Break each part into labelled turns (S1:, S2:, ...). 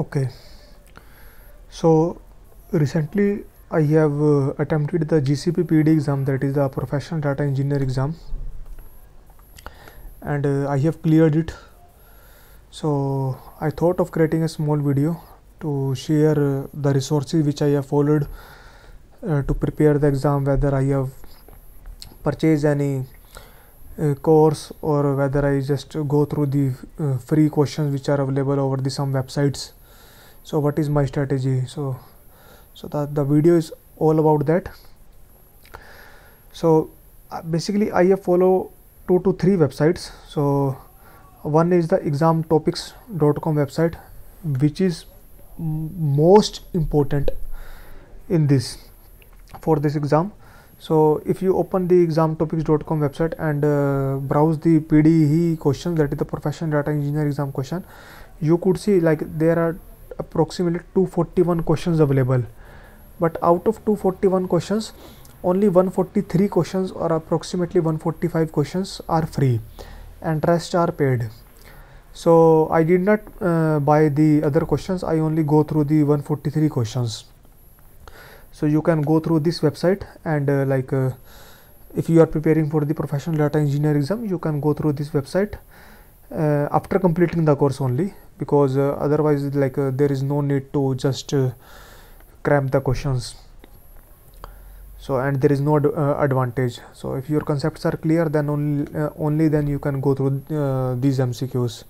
S1: Okay. So recently I have uh, attempted the GCP PD exam that is the professional data engineer exam and uh, I have cleared it. So I thought of creating a small video to share uh, the resources which I have followed uh, to prepare the exam whether I have purchased any uh, course or whether I just go through the uh, free questions which are available over the some websites so what is my strategy so so that the video is all about that so uh, basically i follow two to three websites so one is the examtopics.com website which is most important in this for this exam so if you open the examtopics.com website and uh, browse the pde questions that is the professional data engineer exam question you could see like there are approximately 241 questions available but out of 241 questions only 143 questions or approximately 145 questions are free and rest are paid so i did not uh, buy the other questions i only go through the 143 questions so you can go through this website and uh, like uh, if you are preparing for the professional data engineer exam you can go through this website uh, after completing the course only because uh, otherwise like uh, there is no need to just uh, cram the questions so and there is no ad uh, advantage so if your concepts are clear then only, uh, only then you can go through uh, these mcqs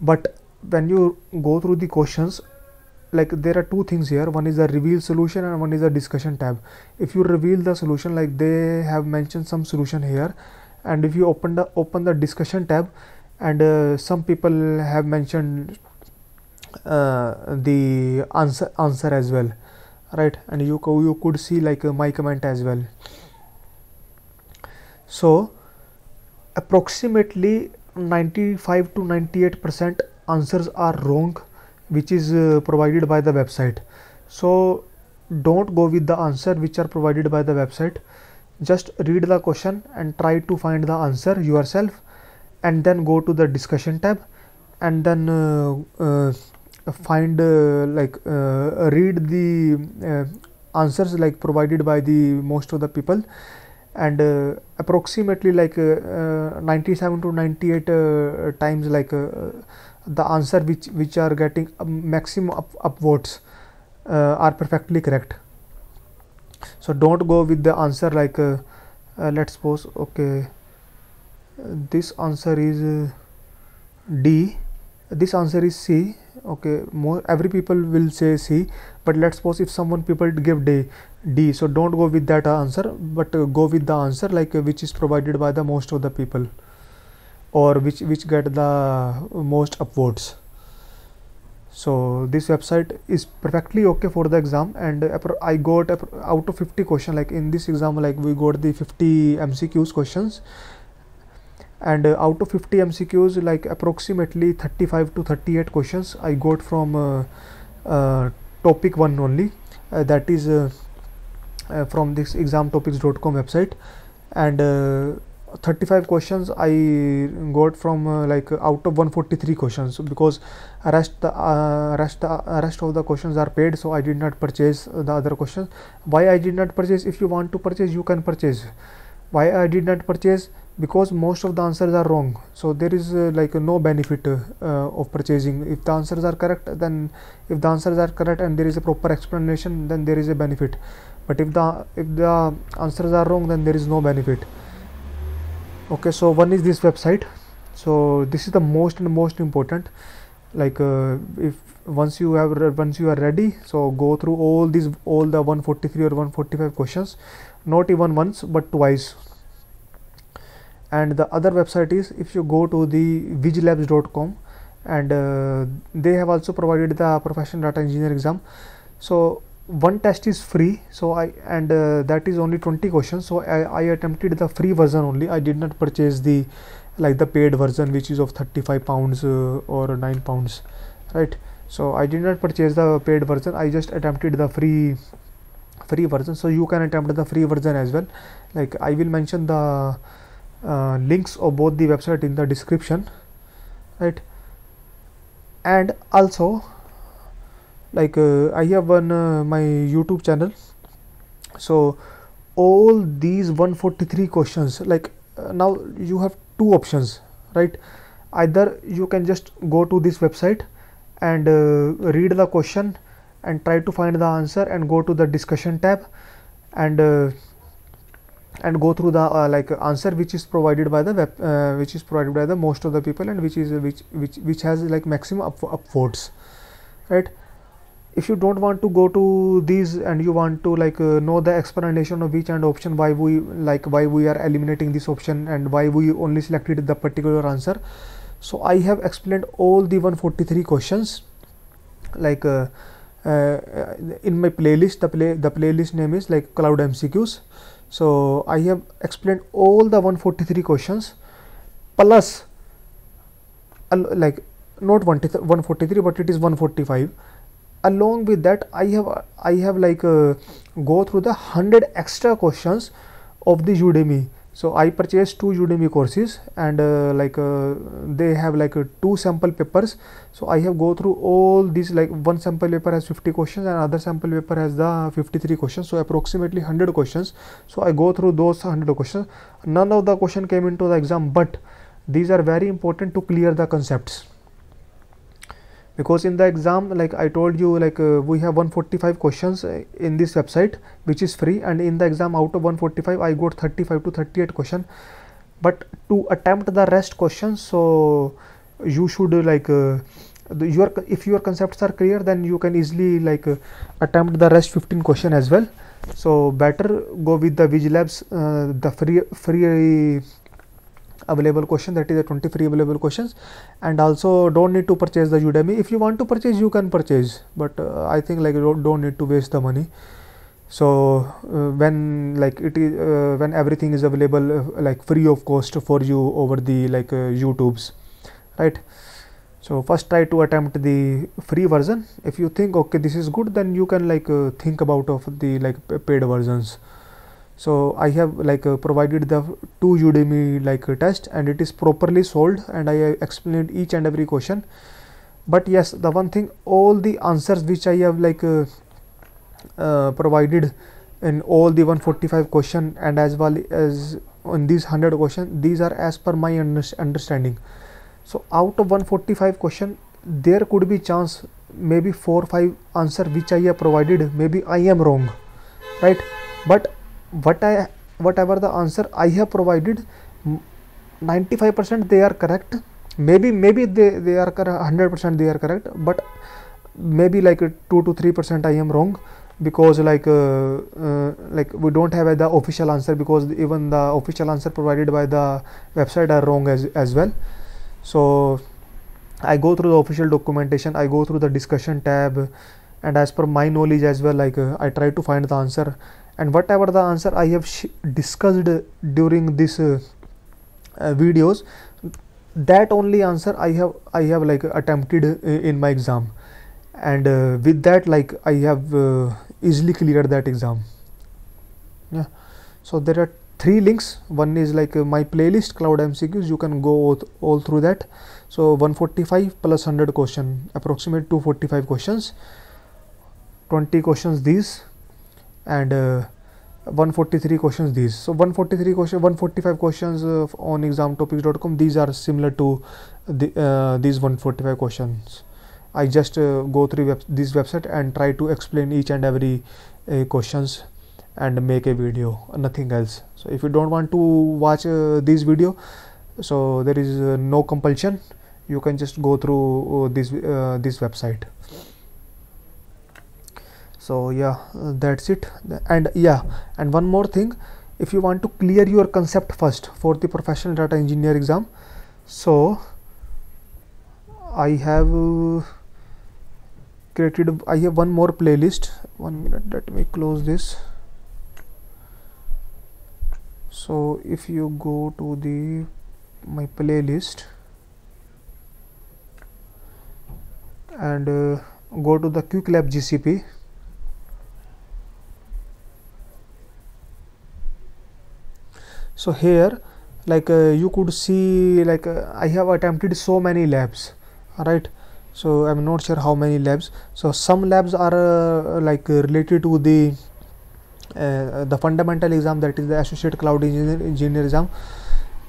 S1: but when you go through the questions like there are two things here one is the reveal solution and one is the discussion tab if you reveal the solution like they have mentioned some solution here and if you open the open the discussion tab and uh, some people have mentioned uh, the answer answer as well right and you you could see like uh, my comment as well so approximately 95 to 98 percent answers are wrong which is uh, provided by the website so don't go with the answer which are provided by the website just read the question and try to find the answer yourself and then go to the discussion tab and then uh, uh, find uh, like read the answers like provided by the most of the people and uh, approximately like uh, uh, 97 to 98 times like the answer which which are getting maximum up, upvotes are perfectly correct so don't go with the answer like let's suppose okay this answer is uh, D this answer is C okay more every people will say C but let's suppose if someone people give D D so don't go with that answer but uh, go with the answer like uh, which is provided by the most of the people or which which get the most upvotes so this website is perfectly okay for the exam and uh, I got uh, out of 50 question like in this exam like we got the 50 MCQs questions and uh, out of 50 mcqs like approximately 35 to 38 questions i got from uh, uh, topic one only uh, that is uh, uh, from this examtopics.com website and 35 questions i got from like out of 143 questions because rest rest rest of the questions are paid so i did not purchase the other questions why i did not purchase if you want to purchase you can purchase why i did not purchase because most of the answers are wrong so there is uh, like no benefit uh, of purchasing if the answers are correct then if the answers are correct and there is a proper explanation then there is a benefit but if the if the answers are wrong then there is no benefit okay so one is this website so this is the most and most important like uh, if once you have once you are ready so go through all these all the 143 or 145 questions not even once but twice and the other website is if you go to the vigilabs.com and uh, they have also provided the professional data engineer exam so one test is free so i and uh, that is only 20 questions so I, I, attempted the free version only i did not purchase the like the paid version which is of 35 pounds uh, or 9 pounds right so i did not purchase the paid version i just attempted the free free version so you can attempt the free version as well like i will mention the uh, links of both the website in the description right and also like uh, i have one uh, my youtube channel so all these 143 questions like uh, now you have two options right either you can just go to this website and uh, read the question and try to find the answer and go to the discussion tab and and go through the uh, like answer which is provided by the web, uh, which is provided by the most of the people and which is which which which has like maximum up, upvotes right if you don't want to go to these and you want to like uh, know the explanation of each and option why we like why we are eliminating this option and why we only selected the particular answer so i have explained all the 143 questions like uh, uh, in my playlist the play the playlist name is like cloud mcqs so I have explained all the 143 questions plus like not 143 but it is 145 along with that i have i have like uh, go through the 100 extra questions of the udemy so i purchased two udemy courses and uh, like uh, they have like uh, two sample papers so i have go through all these like one sample paper has 50 questions and other sample paper has the 53 questions so approximately 100 questions so i go through those 100 questions none of the question came into the exam but these are very important to clear the concepts because in the exam like i told you like uh, we have 145 questions uh, in this website which is free and in the exam out of 145 i got 35 to 38 question but to attempt the rest questions so you should like uh, the, your if your concepts are clear then you can easily like uh, attempt the rest 15 question as well so better go with the vigilabs uh, the free free available question that is the 23 available questions and also don't need to purchase the udemy if you want to purchase you can purchase but uh, i think like you don't, don't need to waste the money so uh, when like it is uh, when everything is available uh, like free of cost for you over the like uh, youtube's right so first try to attempt the free version if you think okay this is good then you can like uh, think about of the like paid versions so I have like uh, provided the two Udemy like uh, test and it is properly solved and I have explained each and every question but yes the one thing all the answers which I have like uh, uh provided in all the 145 question and as well as on these 100 question these are as per my under understanding so out of 145 question there could be chance maybe 4 or 5 answer which I have provided maybe I am wrong right but what I whatever the answer I have provided 95% they are correct maybe maybe they, they are 100% they are correct but maybe like 2 to 3% I am wrong because like uh, uh, like we don't have the official answer because even the official answer provided by the website are wrong as, as well so I go through the official documentation I go through the discussion tab and as per my knowledge as well like uh, I try to find the answer and whatever the answer I have discussed during this uh, uh, videos that only answer I have I have like attempted uh, in my exam and uh, with that like I have uh, easily cleared that exam yeah so there are three links one is like my playlist cloud mcqs you can go all through that so 145 plus 100 question approximate 245 questions 20 questions these and uh, 143 questions these so 143 question 145 questions uh, on examtopics.com these are similar to the, uh, these 145 questions i just uh, go through web this website and try to explain each and every uh, questions and make a video nothing else so if you don't want to watch uh, this video so there is uh, no compulsion you can just go through this this website so yeah that's it and yeah and one more thing if you want to clear your concept first for the professional data engineer exam so i have created i have one more playlist one minute let me close this so if you go to the my playlist and uh, go to the qclap gcp so here like uh, you could see like uh, i have attempted so many labs right so i'm not sure how many labs so some labs are uh, like uh, related to the uh, the fundamental exam that is the associate cloud engineer, engineer exam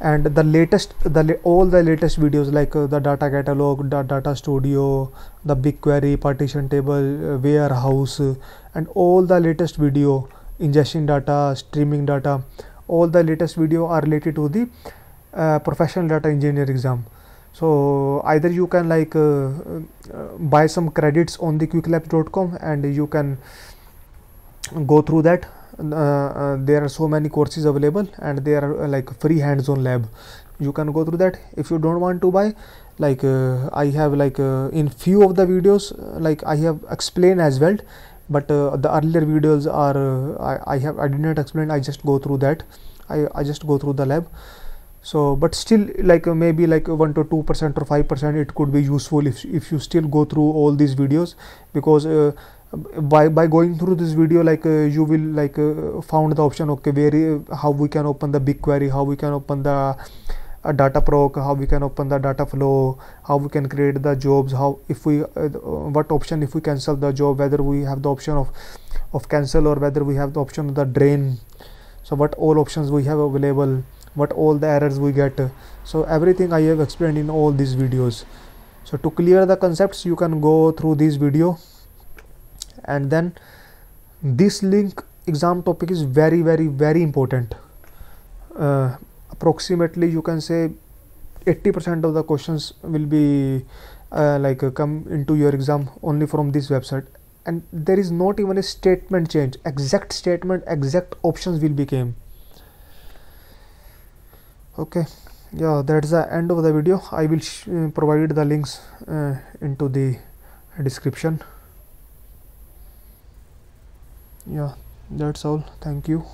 S1: and the latest the all the latest videos like uh, the data catalog the data studio the bigquery partition table warehouse and all the latest video ingesting data streaming data all the latest video are related to the uh, professional data engineer exam so either you can like uh, uh buy some credits on the quicklabs.com and you can go through that uh, uh, there are so many courses available and they are like free hands-on lab you can go through that if you don't want to buy like i have like in few of the videos like i have explained as well but uh, the earlier videos are uh, I, I have I did not explain I just go through that I, I just go through the lab so but still like uh, maybe like 1 to 2 percent or 5 percent it could be useful if, if you still go through all these videos because uh, by by going through this video like uh, you will like uh, found the option okay where uh, how we can open the big query how we can open the a data proc how we can open the data flow how we can create the jobs how if we uh, what option if we cancel the job whether we have the option of of cancel or whether we have the option of the drain so what all options we have available what all the errors we get so everything i have explained in all these videos so to clear the concepts you can go through this video and then this link exam topic is very very very important uh, approximately you can say 80% of the questions will be uh, like uh, come into your exam only from this website and there is not even a statement change exact statement exact options will become okay yeah that's the end of the video i will uh, provide the links uh, into the description yeah that's all thank you